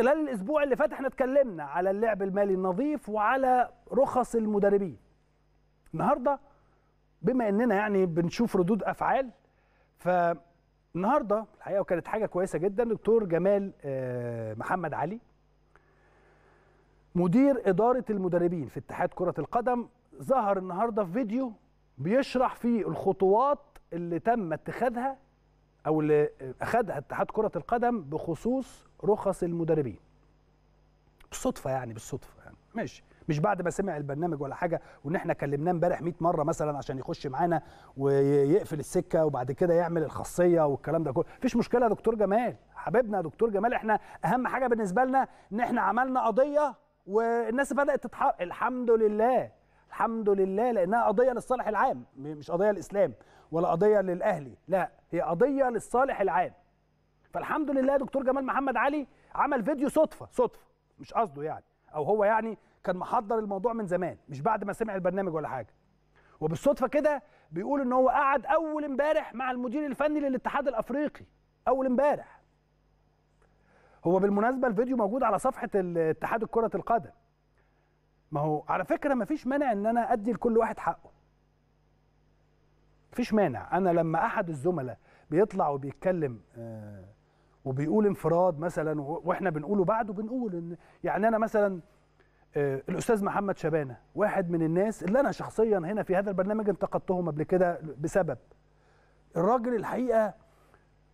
خلال الاسبوع اللي فات احنا اتكلمنا على اللعب المالي النظيف وعلى رخص المدربين النهارده بما اننا يعني بنشوف ردود افعال فالنهارده الحقيقه وكانت حاجه كويسه جدا دكتور جمال آه، محمد علي مدير اداره المدربين في اتحاد كره القدم ظهر النهارده في فيديو بيشرح فيه الخطوات اللي تم اتخاذها او اللي اخذها اتحاد كره القدم بخصوص رخص المدربين بالصدفه يعني بالصدفه يعني ماشي مش بعد ما سمع البرنامج ولا حاجه وان احنا كلمناه امبارح 100 مره مثلا عشان يخش معانا ويقفل السكه وبعد كده يعمل الخاصيه والكلام ده كله مفيش مشكله يا دكتور جمال حبيبنا يا دكتور جمال احنا اهم حاجه بالنسبه لنا ان احنا عملنا قضيه والناس بدات تتحرك الحمد لله الحمد لله لانها قضيه للصالح العام مش قضيه الاسلام ولا قضيه للاهلي لا هي قضيه للصالح العام فالحمد لله دكتور جمال محمد علي عمل فيديو صدفه صدفه مش قصده يعني او هو يعني كان محضر الموضوع من زمان مش بعد ما سمع البرنامج ولا حاجه وبالصدفه كده بيقول ان هو قعد اول امبارح مع المدير الفني للاتحاد الافريقي اول امبارح هو بالمناسبه الفيديو موجود على صفحه اتحاد كره القدم ما هو على فكره ما فيش مانع ان انا ادي لكل واحد حقه مفيش مانع انا لما احد الزملاء بيطلع وبيتكلم آه، وبيقول انفراد مثلا واحنا بنقوله بعده بنقول ان يعني انا مثلا آه، الاستاذ محمد شبانه واحد من الناس اللي انا شخصيا هنا في هذا البرنامج انتقدتهم قبل كده بسبب الراجل الحقيقه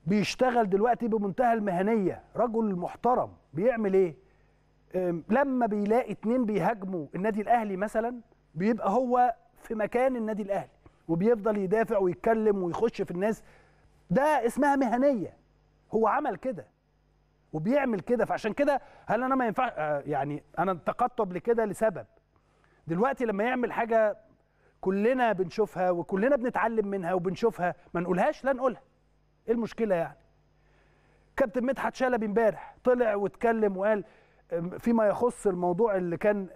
بيشتغل دلوقتي بمنتهى المهنيه رجل محترم بيعمل ايه لما بيلاقي اتنين بيهاجموا النادي الاهلي مثلا بيبقى هو في مكان النادي الاهلي وبيفضل يدافع ويتكلم ويخش في الناس ده اسمها مهنيه هو عمل كده وبيعمل كده فعشان كده هل انا ما ينفع آه، يعني انا انتقدته لكده لسبب دلوقتي لما يعمل حاجه كلنا بنشوفها وكلنا بنتعلم منها وبنشوفها ما نقولهاش لا نقولها ايه المشكله يعني كابتن مدحت شلبي امبارح طلع واتكلم وقال فيما يخص الموضوع اللي كان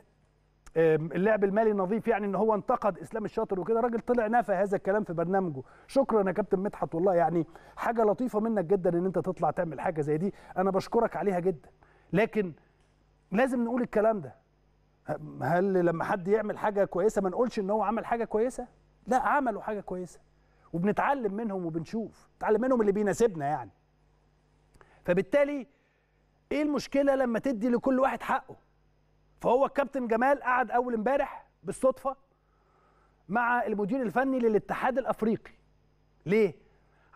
اللعب المالي النظيف يعني ان هو انتقد اسلام الشاطر وكده راجل طلع نفى هذا الكلام في برنامجه شكرا يا كابتن مدحت والله يعني حاجه لطيفه منك جدا ان انت تطلع تعمل حاجه زي دي انا بشكرك عليها جدا لكن لازم نقول الكلام ده هل لما حد يعمل حاجه كويسه ما نقولش ان هو عمل حاجه كويسه لا عملوا حاجه كويسه وبنتعلم منهم وبنشوف نتعلم منهم اللي بيناسبنا يعني فبالتالي ايه المشكله لما تدي لكل واحد حقه فهو الكابتن جمال قعد اول امبارح بالصدفه مع المدير الفني للاتحاد الافريقي ليه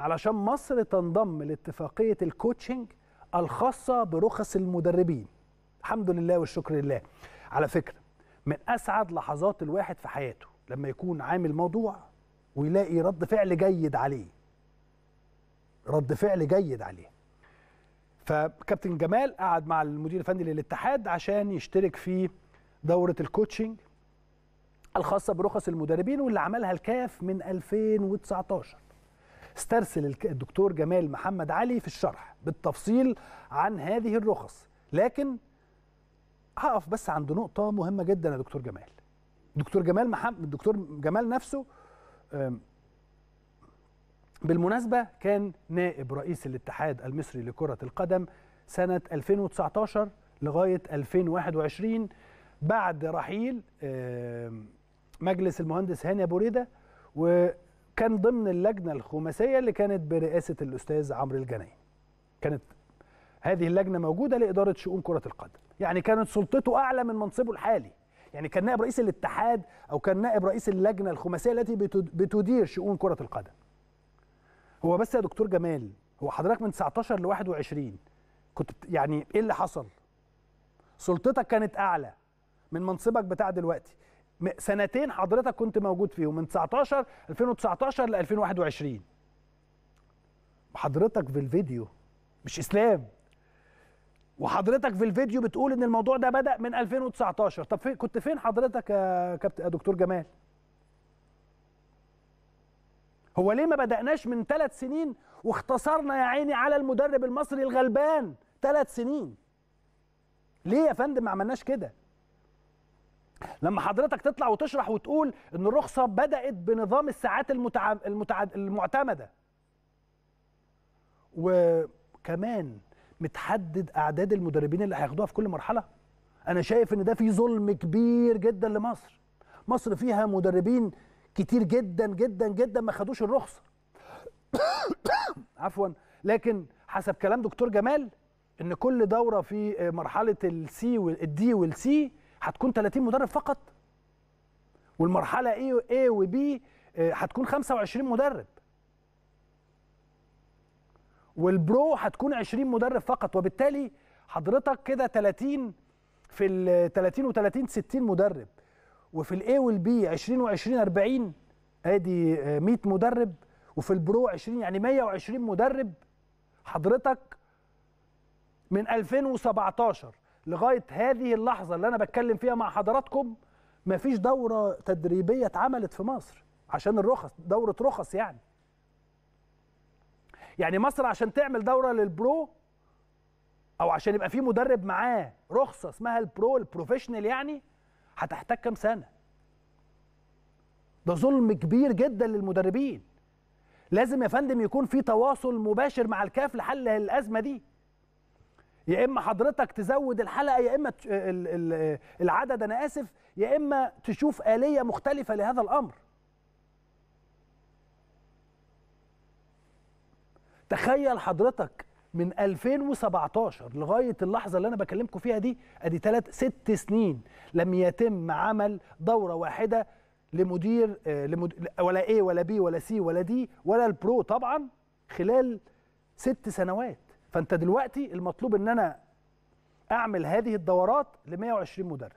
علشان مصر تنضم لاتفاقيه الكوتشنج الخاصه برخص المدربين الحمد لله والشكر لله على فكره من اسعد لحظات الواحد في حياته لما يكون عامل موضوع ويلاقي رد فعل جيد عليه رد فعل جيد عليه فكابتن جمال قعد مع المدير الفني للاتحاد عشان يشترك في دوره الكوتشنج الخاصه برخص المدربين واللي عملها الكاف من 2019 استرسل الدكتور جمال محمد علي في الشرح بالتفصيل عن هذه الرخص لكن هقف بس عند نقطه مهمه جدا يا دكتور جمال دكتور جمال محمد الدكتور جمال نفسه بالمناسبة كان نائب رئيس الاتحاد المصري لكرة القدم سنة 2019 لغاية 2021 بعد رحيل آه، مجلس المهندس هاني أبو ريدة وكان ضمن اللجنة الخماسية اللي كانت برئاسة الأستاذ عمرو الجناي كانت هذه اللجنة موجودة لإدارة شؤون كرة القدم يعني كانت سلطته أعلى من منصبه الحالي يعني كان نائب رئيس الاتحاد أو كان نائب رئيس اللجنة الخماسية التي بتدير شؤون كرة القدم هو بس يا دكتور جمال هو حضرتك من 19 ل 21 كنت يعني ايه اللي حصل؟ سلطتك كانت اعلى من منصبك بتاع دلوقتي سنتين حضرتك كنت موجود فيهم من 19 2019 ل 2021 حضرتك في الفيديو مش اسلام وحضرتك في الفيديو بتقول ان الموضوع ده بدا من 2019 طب في كنت فين حضرتك يا كابتن دكتور جمال هو ليه ما بدأناش من ثلاث سنين واختصرنا يا عيني على المدرب المصري الغلبان ثلاث سنين ليه يا فندم ما عملناش كده لما حضرتك تطلع وتشرح وتقول ان الرخصه بدات بنظام الساعات المتع... المتع... المعتمده وكمان متحدد اعداد المدربين اللي هياخدوها في كل مرحله انا شايف ان ده فيه ظلم كبير جدا لمصر مصر فيها مدربين كتير جدا جدا جدا ما خدوش الرخصه عفوا لكن حسب كلام دكتور جمال ان كل دوره في مرحله السي والدي والسي هتكون 30 مدرب فقط والمرحله اي اي وبي هتكون 25 مدرب والبرو هتكون 20 مدرب فقط وبالتالي حضرتك كده 30 في ال 30 و 30 60 مدرب وفي الاي والبي 20 و20 40 ادي 100 آه، مدرب وفي البرو 20 يعني 120 مدرب حضرتك من 2017 لغايه هذه اللحظه اللي انا بتكلم فيها مع حضراتكم ما فيش دوره تدريبيه اتعملت في مصر عشان الرخص دوره رخص يعني يعني مصر عشان تعمل دوره للبرو او عشان يبقى في مدرب معاه رخصه اسمها البرو البروفيشنال يعني هتحتاج كام سنه ده ظلم كبير جدا للمدربين لازم يا فندم يكون في تواصل مباشر مع الكاف لحل الازمه دي يا اما حضرتك تزود الحلقه يا اما العدد انا اسف يا اما تشوف اليه مختلفه لهذا الامر تخيل حضرتك من 2017 لغايه اللحظه اللي انا بكلمكم فيها دي ادي ثلاث ست سنين لم يتم عمل دوره واحده لمدير آه، ولا ايه ولا بي ولا سي ولا دي ولا البرو طبعا خلال ست سنوات فانت دلوقتي المطلوب ان انا اعمل هذه الدورات ل 120 مدرب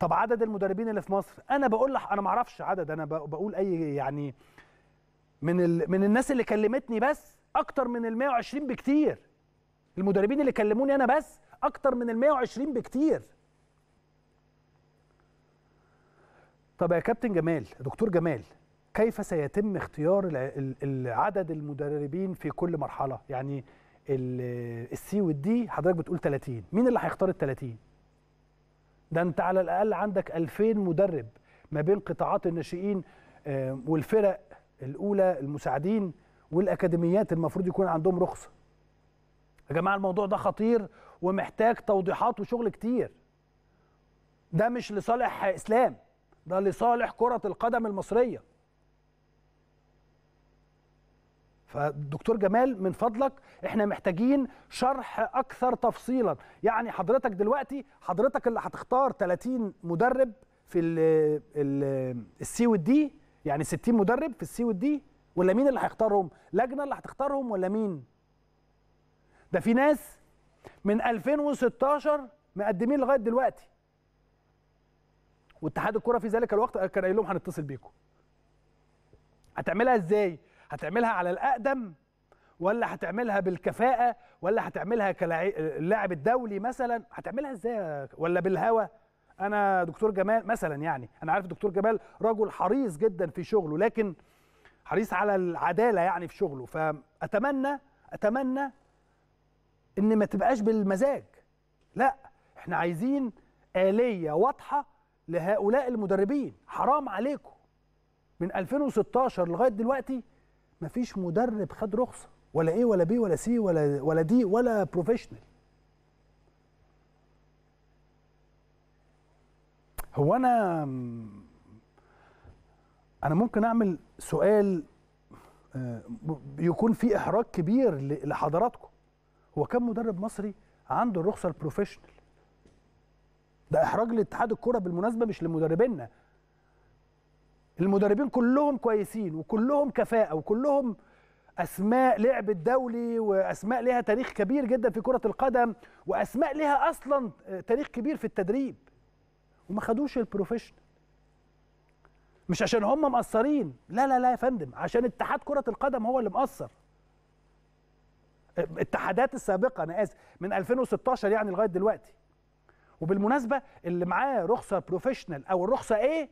طب عدد المدربين اللي في مصر انا بقول لح... انا ما اعرفش عدد انا بقول اي يعني من ال... من الناس اللي كلمتني بس اكتر من ال 120 بكتير المدربين اللي كلموني انا بس اكتر من ال 120 بكتير طب يا كابتن جمال دكتور جمال كيف سيتم اختيار عدد المدربين في كل مرحله يعني السي والدي حضرتك بتقول 30 مين اللي هيختار ال 30 ده انت على الاقل عندك 2000 مدرب ما بين قطاعات الناشئين آه، والفرق الاولى المساعدين والاكاديميات المفروض يكون عندهم رخصه يا جماعه الموضوع ده خطير ومحتاج توضيحات وشغل كتير ده مش لصالح اسلام ده لصالح كره القدم المصريه فدكتور جمال من فضلك احنا محتاجين شرح اكثر تفصيلا يعني حضرتك دلوقتي حضرتك اللي هتختار 30 مدرب في السي والدي يعني 60 مدرب في السي والدي ولا مين اللي هيختارهم لجنه اللي هتختارهم ولا مين ده في ناس من 2016 مقدمين لغايه دلوقتي واتحاد الكره في ذلك الوقت كان قايل لهم هنتصل بيكم هتعملها ازاي هتعملها على الاقدم ولا هتعملها بالكفاءه ولا هتعملها كلاعب الدولي مثلا هتعملها ازاي ولا بالهوى انا دكتور جمال مثلا يعني انا عارف دكتور جمال رجل حريص جدا في شغله لكن حريص على العداله يعني في شغله فاتمنى اتمنى ان ما تبقاش بالمزاج لا احنا عايزين آلية واضحة لهؤلاء المدربين حرام عليكم من 2016 لغاية دلوقتي مفيش مدرب خد رخصة ولا ايه ولا بي ولا سي ولا ولا دي ولا بروفيشنال هو انا انا ممكن اعمل سؤال آه، يكون فيه احراج كبير لحضراتكم هو كم مدرب مصري عنده الرخصه البروفيشنال ده احراج لاتحاد الكره بالمناسبه مش لمدربينا المدربين كلهم كويسين وكلهم كفاءه وكلهم اسماء لعب الدولي واسماء لها تاريخ كبير جدا في كره القدم واسماء لها اصلا آه، تاريخ كبير في التدريب وما خدوش البروفيشنال مش عشان هم مقصرين لا لا لا يا فندم عشان اتحاد كرة القدم هو اللي مقصر اتحادات السابقة أنا آسف من 2016 يعني لغاية دلوقتي وبالمناسبة اللي معاه رخصة بروفيشنال أو الرخصة إيه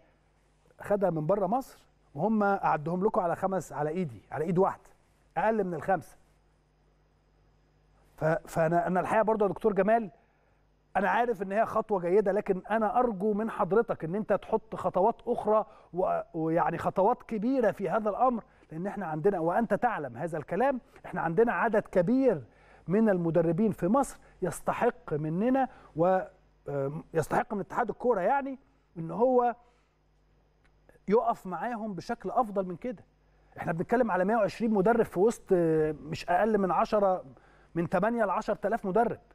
خدها من بره مصر وهم أعدهم لكم على خمس على إيدي على إيد واحدة أقل من الخمسة فأنا أنا الحقيقة برضه يا دكتور جمال انا عارف ان هي خطوه جيده لكن انا ارجو من حضرتك ان انت تحط خطوات اخرى ويعني خطوات كبيره في هذا الامر لان احنا عندنا وانت تعلم هذا الكلام احنا عندنا عدد كبير من المدربين في مصر يستحق مننا ويستحق من اتحاد الكوره يعني ان هو يقف معاهم بشكل افضل من كده احنا بنتكلم على 120 مدرب في وسط مش اقل من 10 من 8 ل 10000 مدرب